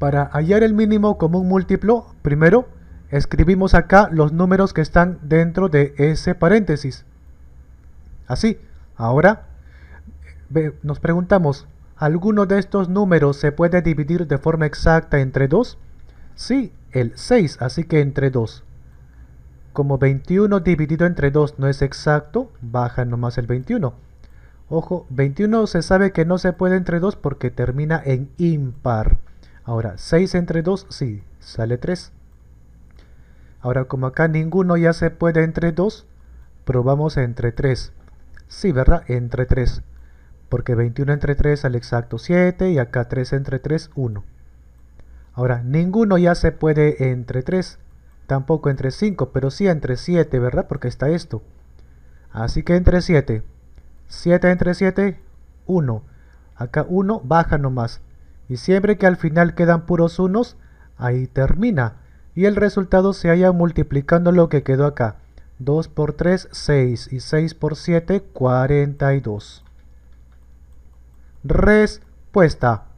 Para hallar el mínimo común múltiplo, primero escribimos acá los números que están dentro de ese paréntesis. Así, ahora nos preguntamos, ¿alguno de estos números se puede dividir de forma exacta entre 2? Sí, el 6, así que entre 2. Como 21 dividido entre 2 no es exacto, baja nomás el 21. Ojo, 21 se sabe que no se puede entre 2 porque termina en impar. Ahora, 6 entre 2, sí, sale 3. Ahora, como acá ninguno ya se puede entre 2, probamos entre 3. Sí, ¿verdad? Entre 3. Porque 21 entre 3 sale exacto 7 y acá 3 entre 3, 1. Ahora, ninguno ya se puede entre 3. Tampoco entre 5, pero sí entre 7, ¿verdad? Porque está esto. Así que entre 7. 7 entre 7, 1. Acá 1 baja nomás y siempre que al final quedan puros unos, ahí termina, y el resultado se halla multiplicando lo que quedó acá. 2 por 3, 6, y 6 por 7, 42. Respuesta.